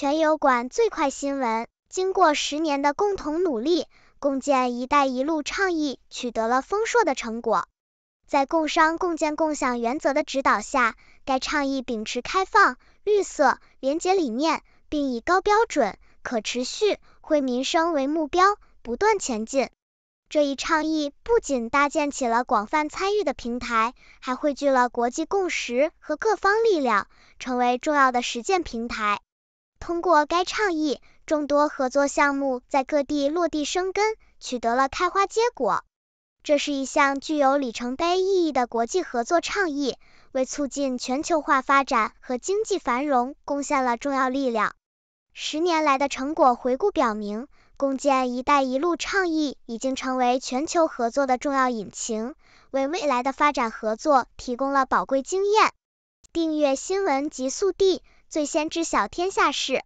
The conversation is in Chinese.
全友馆最快新闻。经过十年的共同努力，共建“一带一路”倡议取得了丰硕的成果。在共商共建共享原则的指导下，该倡议秉持开放、绿色、廉洁理念，并以高标准、可持续、惠民生为目标，不断前进。这一倡议不仅搭建起了广泛参与的平台，还汇聚了国际共识和各方力量，成为重要的实践平台。通过该倡议，众多合作项目在各地落地生根，取得了开花结果。这是一项具有里程碑意义的国际合作倡议，为促进全球化发展和经济繁荣贡献了重要力量。十年来的成果回顾表明，共建“一带一路”倡议已经成为全球合作的重要引擎，为未来的发展合作提供了宝贵经验。订阅新闻极速递。最先知晓天下事。